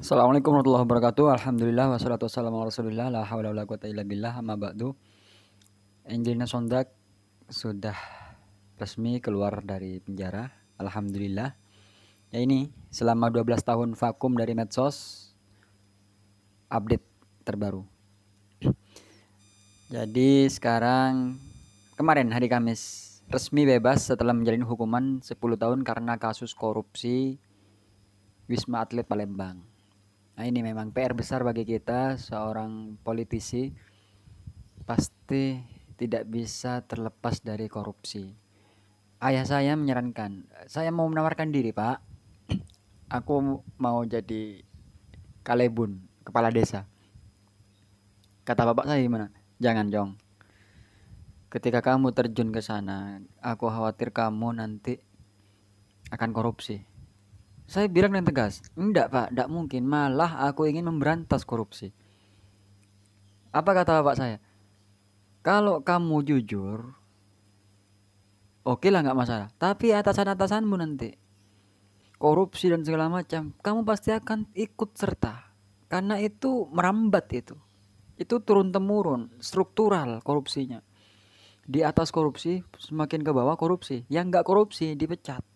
Assalamualaikum warahmatullahi wabarakatuh. Alhamdulillah wassalatu wassalamu ala Rasulillah. La haula wala quwata illa billah. Amma ba'du. Angelina Sondak sudah resmi keluar dari penjara. Alhamdulillah. Ya ini selama 12 tahun vakum dari medsos update terbaru. Jadi sekarang kemarin hari Kamis resmi bebas setelah menjalani hukuman 10 tahun karena kasus korupsi Wisma Atlet Palembang. Nah, ini memang PR besar bagi kita seorang politisi pasti tidak bisa terlepas dari korupsi. Ayah saya menyarankan, saya mau menawarkan diri, Pak. Aku mau jadi kalebun, kepala desa. Kata bapak saya gimana? Jangan, Jong. Ketika kamu terjun ke sana, aku khawatir kamu nanti akan korupsi. Saya bilang dengan tegas, enggak pak, enggak mungkin. Malah aku ingin memberantas korupsi. Apa kata bapak saya? Kalau kamu jujur, oke okay lah nggak masalah. Tapi atasan-atasanmu nanti korupsi dan segala macam, kamu pasti akan ikut serta. Karena itu merambat itu. Itu turun temurun, struktural korupsinya. Di atas korupsi, semakin ke bawah korupsi. Yang nggak korupsi dipecat.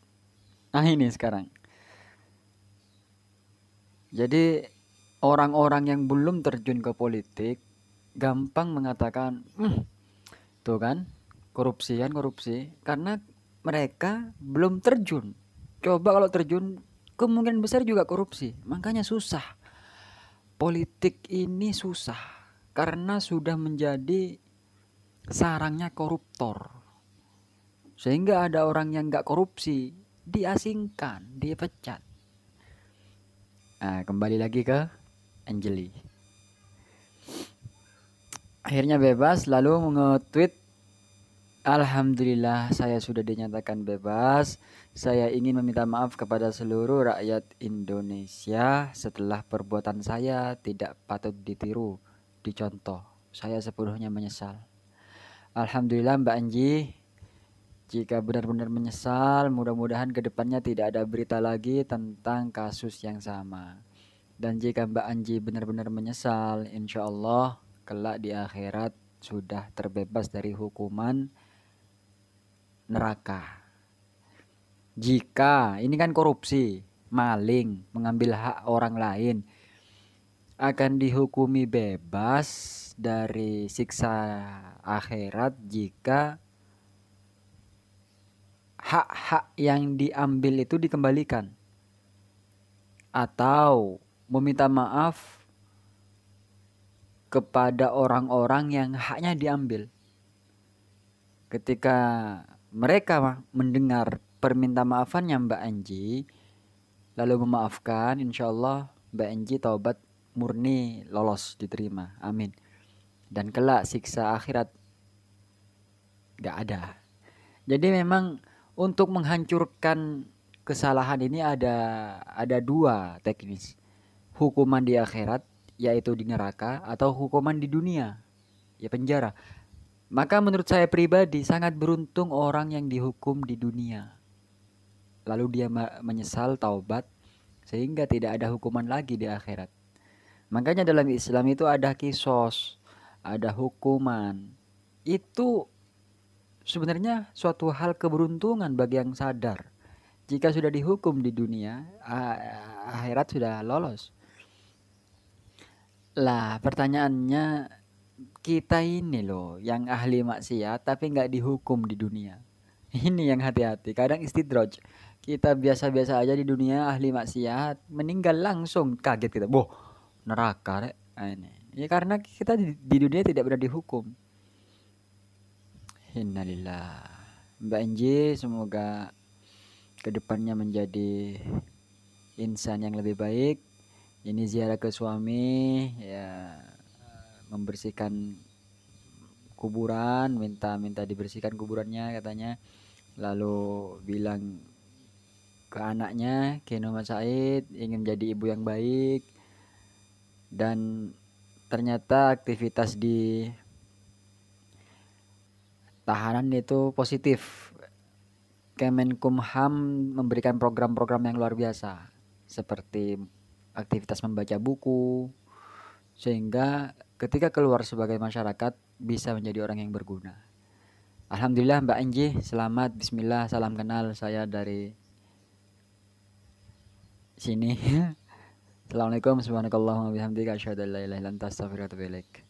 Nah ini sekarang. Jadi orang-orang yang belum terjun ke politik gampang mengatakan, hmm, tuh kan korupsi kan korupsi, karena mereka belum terjun. Coba kalau terjun kemungkinan besar juga korupsi, makanya susah. Politik ini susah karena sudah menjadi sarangnya koruptor. Sehingga ada orang yang nggak korupsi diasingkan, dipecat. Nah, kembali lagi ke Angeli. Akhirnya bebas lalu nge-tweet Alhamdulillah saya sudah dinyatakan bebas. Saya ingin meminta maaf kepada seluruh rakyat Indonesia setelah perbuatan saya tidak patut ditiru, dicontoh. Saya sepenuhnya menyesal. Alhamdulillah Mbak Anji jika benar-benar menyesal, mudah-mudahan kedepannya tidak ada berita lagi tentang kasus yang sama. Dan jika Mbak Anji benar-benar menyesal, insya Allah kelak di akhirat sudah terbebas dari hukuman neraka. Jika ini kan korupsi, maling, mengambil hak orang lain, akan dihukumi bebas dari siksa akhirat jika hak-hak yang diambil itu dikembalikan atau meminta maaf kepada orang-orang yang haknya diambil. Ketika mereka mendengar perminta maafannya Mbak Anji, lalu memaafkan, insya Allah Mbak Anji taubat murni lolos diterima. Amin. Dan kelak siksa akhirat gak ada. Jadi memang untuk menghancurkan kesalahan ini ada ada dua teknis hukuman di akhirat yaitu di neraka atau hukuman di dunia ya penjara maka menurut saya pribadi sangat beruntung orang yang dihukum di dunia lalu dia menyesal taubat sehingga tidak ada hukuman lagi di akhirat makanya dalam Islam itu ada kisos ada hukuman itu sebenarnya suatu hal keberuntungan bagi yang sadar jika sudah dihukum di dunia akhirat sudah lolos lah pertanyaannya kita ini loh yang ahli maksiat tapi nggak dihukum di dunia ini yang hati-hati kadang istidroj kita biasa-biasa aja di dunia ahli maksiat meninggal langsung kaget kita boh neraka rek nah, ini ya karena kita di, dunia tidak pernah dihukum Innalillah. Mbak Enji semoga kedepannya menjadi insan yang lebih baik. Ini ziarah ke suami ya membersihkan kuburan, minta minta dibersihkan kuburannya katanya. Lalu bilang ke anaknya Kenoma Said ingin jadi ibu yang baik dan ternyata aktivitas di tahanan itu positif. Kemenkumham memberikan program-program yang luar biasa seperti aktivitas membaca buku sehingga ketika keluar sebagai masyarakat bisa menjadi orang yang berguna. Alhamdulillah Mbak Anji, selamat bismillah, salam kenal saya dari sini. Assalamualaikum warahmatullahi wabarakatuh. Assalamualaikum warahmatullahi wabarakatuh.